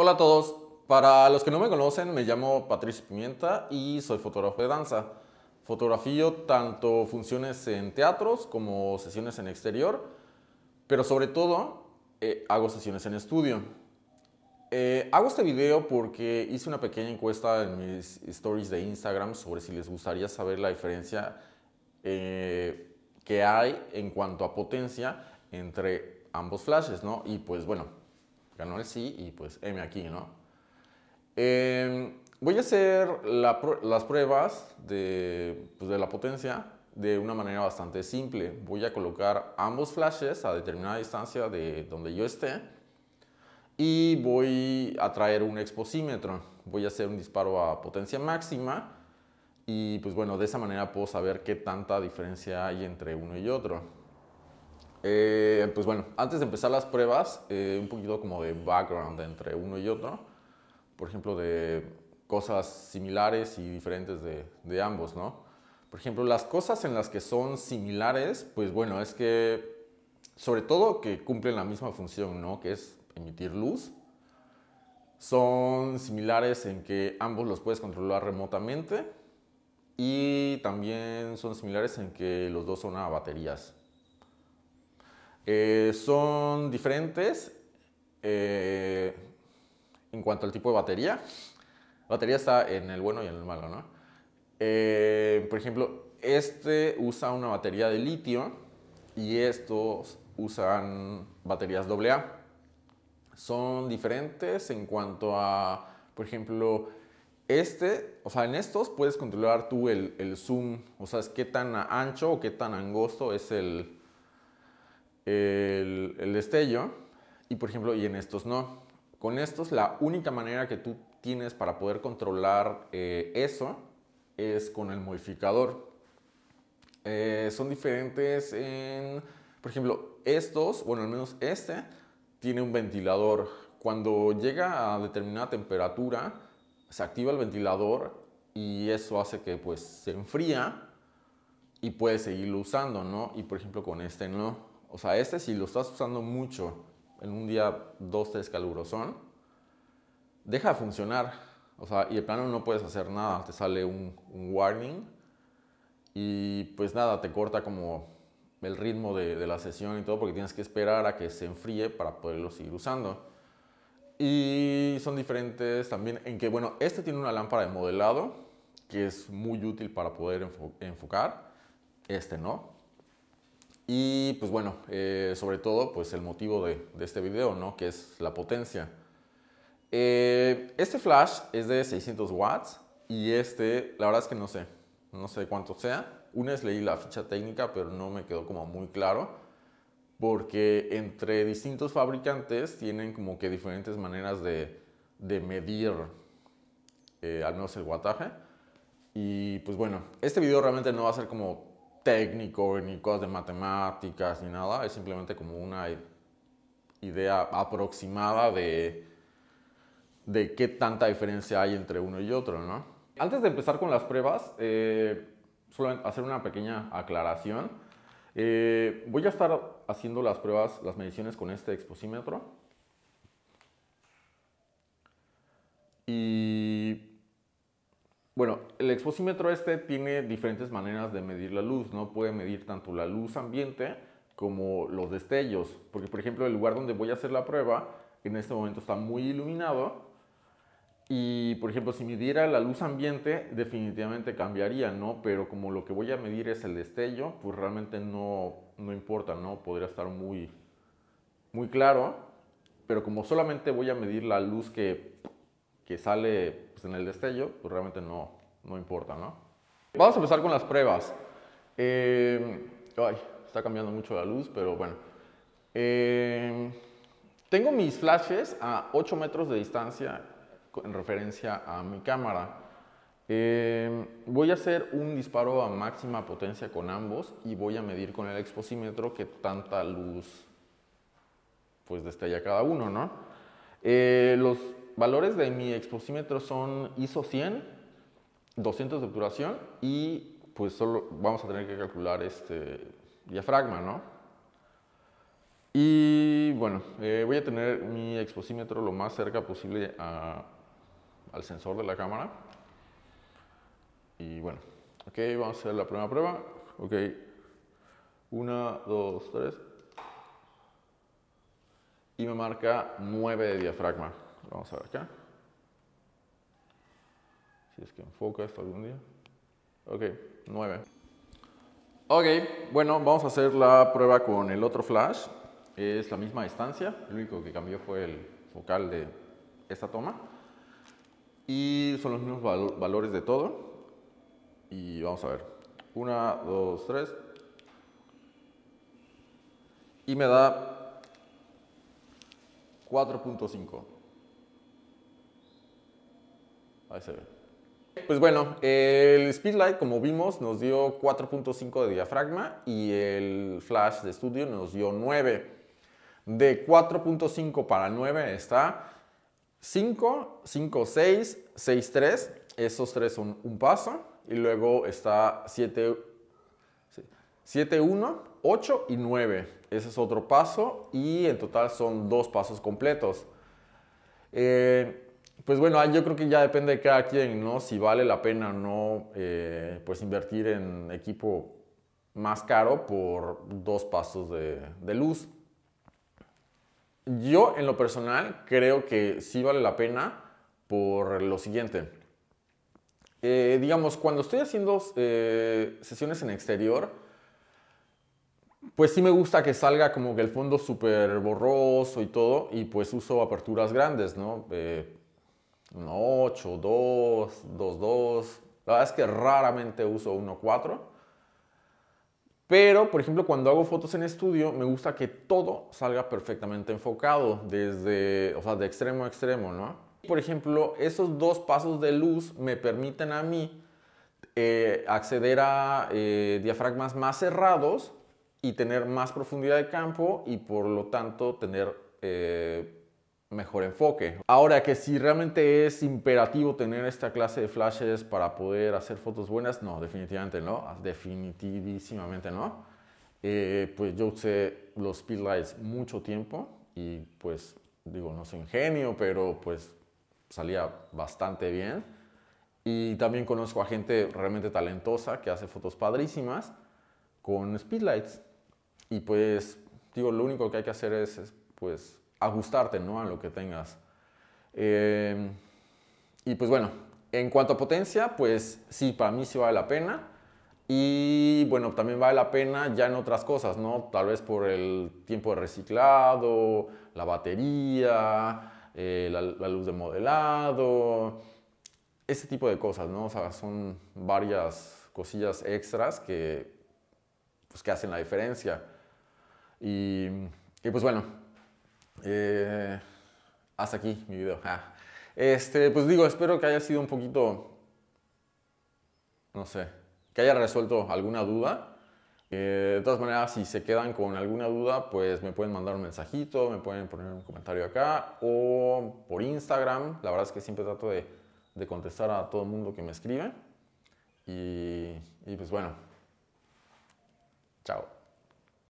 Hola a todos. Para los que no me conocen, me llamo Patricio Pimienta y soy fotógrafo de danza. Fotografío tanto funciones en teatros como sesiones en exterior, pero sobre todo eh, hago sesiones en estudio. Eh, hago este video porque hice una pequeña encuesta en mis stories de Instagram sobre si les gustaría saber la diferencia eh, que hay en cuanto a potencia entre ambos flashes, ¿no? Y pues bueno, ganó el sí y pues M aquí, ¿no? Em, voy a hacer las pruebas de, pues, de la potencia de una manera bastante simple. Voy a colocar ambos flashes a determinada distancia de donde yo esté y voy a traer un exposímetro. Voy a hacer un disparo a potencia máxima y pues bueno, de esa manera puedo saber qué tanta diferencia hay entre uno y otro. Eh, pues bueno, antes de empezar las pruebas, eh, un poquito como de background entre uno y otro, por ejemplo, de cosas similares y diferentes de, de ambos, ¿no? Por ejemplo, las cosas en las que son similares, pues bueno, es que sobre todo que cumplen la misma función, ¿no? Que es emitir luz. Son similares en que ambos los puedes controlar remotamente y también son similares en que los dos son a baterías. Eh, son diferentes eh, en cuanto al tipo de batería. La batería está en el bueno y en el malo, ¿no? Eh, por ejemplo, este usa una batería de litio y estos usan baterías AA. Son diferentes en cuanto a, por ejemplo, este, o sea, en estos puedes controlar tú el, el zoom, o sea, es qué tan ancho o qué tan angosto es el, el, destello y por ejemplo, y en estos no. Con estos la única manera que tú tienes para poder controlar eh, eso es con el modificador. Eh, son diferentes en, por ejemplo, estos, bueno, al menos este, tiene un ventilador. Cuando llega a determinada temperatura, se activa el ventilador y eso hace que pues se enfría y puede seguirlo usando, ¿no? Y por ejemplo con este no. O sea, este si lo estás usando mucho en un día, dos, tres caluros deja de funcionar. O sea, y de plano no puedes hacer nada. Te sale un, warning y pues nada, te corta como el ritmo de, la sesión y todo porque tienes que esperar a que se enfríe para poderlo seguir usando. Y son diferentes también en que, bueno, este tiene una lámpara de modelado que es muy útil para poder enfocar. Este no. Y pues bueno, eh, sobre todo pues el motivo de, este video, ¿no? Que es la potencia. Eh, este flash es de 600 watts y este, la verdad es que no sé, no sé cuánto sea. Una vez leí la ficha técnica, pero no me quedó como muy claro porque entre distintos fabricantes tienen como que diferentes maneras de, medir eh, al menos el wattaje. Y pues bueno, este video realmente no va a ser como técnico, ni cosas de matemáticas, ni nada, es simplemente como una idea aproximada de, de qué tanta diferencia hay entre uno y otro, ¿no? Antes de empezar con las pruebas, eh, hacer una pequeña aclaración. Eh, voy a estar haciendo las pruebas, las mediciones con este exposímetro. Y bueno, el exposímetro este tiene diferentes maneras de medir la luz, ¿no? Puede medir tanto la luz ambiente como los destellos, porque por ejemplo el lugar donde voy a hacer la prueba en este momento está muy iluminado y por ejemplo si midiera la luz ambiente definitivamente cambiaría, ¿no? Pero como lo que voy a medir es el destello, pues realmente no, importa, ¿no? Podría estar muy, muy claro, pero como solamente voy a medir la luz que, sale pues, en el destello, pues realmente no, no importa, ¿no? Vamos a empezar con las pruebas. Eh, ay, está cambiando mucho la luz, pero bueno. Eh, tengo mis flashes a 8 metros de distancia en referencia a mi cámara. Eh, voy a hacer un disparo a máxima potencia con ambos y voy a medir con el exposímetro que tanta luz pues destella cada uno, ¿no? los valores de mi exposímetro son ISO 100, 200 de obturación y pues solo vamos a tener que calcular este diafragma, ¿no? Y bueno, eh, voy a tener mi exposímetro lo más cerca posible al sensor de la cámara. Y bueno, ok, vamos a hacer la primera prueba. Ok, 1, 2, 3. Y me marca 9 de diafragma. Vamos a ver acá. Si es que enfoca esto algún día. Ok, 9. Ok, bueno, vamos a hacer la prueba con el otro flash. Es la misma distancia, lo único que cambió fue el focal de esta toma. Y son los mismos valores de todo. Y vamos a ver. 1, 2, 3. Y me da 4.5. Ahí se ve. Pues bueno, el Speedlight, como vimos, nos dio 4.5 de diafragma y el flash de estudio nos dio 9. De 4.5 para 9 está 5, 5, 6, 6, 3. Esos tres son un paso. Y luego está 7, 7, 1, 8 y 9. Ese es otro paso y en total son dos pasos completos. Eh, pues bueno, yo creo que ya depende de cada quien, ¿no? Si vale la pena o no, eh, pues invertir en equipo más caro por dos pasos de, luz. Yo en lo personal creo que sí vale la pena por lo siguiente. Eh, digamos, cuando estoy haciendo eh, sesiones en exterior, pues sí me gusta que salga como que el fondo súper borroso y todo, y pues uso aperturas grandes, ¿no? 8, 2, 2. La verdad es que raramente uso 1.4. Pero, por ejemplo, cuando hago fotos en estudio, me gusta que todo salga perfectamente enfocado, desde, o sea, de extremo a extremo, ¿no? Por ejemplo, esos dos pasos de luz me permiten a mí eh, acceder a eh, diafragmas más cerrados y tener más profundidad de campo y por lo tanto tener eh, mejor enfoque. Ahora que si realmente es imperativo tener esta clase de flashes para poder hacer fotos buenas, no, definitivamente no, definitivísimamente no. Eh, pues yo usé los speedlights mucho tiempo y pues digo, no soy ingenio, pero pues salía bastante bien. Y también conozco a gente realmente talentosa que hace fotos padrísimas con speedlights. Y pues digo, lo único que hay que hacer es pues ajustarte ¿no? a lo que tengas. Em, y pues bueno, en cuanto a potencia, pues sí, para mí sí vale la pena. Y bueno, también vale la pena ya en otras cosas, ¿no? Tal vez por el tiempo de reciclado, la batería, eh, la, luz de modelado, ese tipo de cosas, ¿no? son varias cosillas extras que, pues, que hacen la diferencia. Y, y pues bueno, eh, hasta aquí mi video. Ah. Este, pues digo, espero que haya sido un poquito, no sé, que haya resuelto alguna duda. Eh, de todas maneras, si se quedan con alguna duda, pues me pueden mandar un mensajito, me pueden poner un comentario acá o por Instagram. La verdad es que siempre trato de, de contestar a todo el mundo que me escribe. y pues bueno, chao.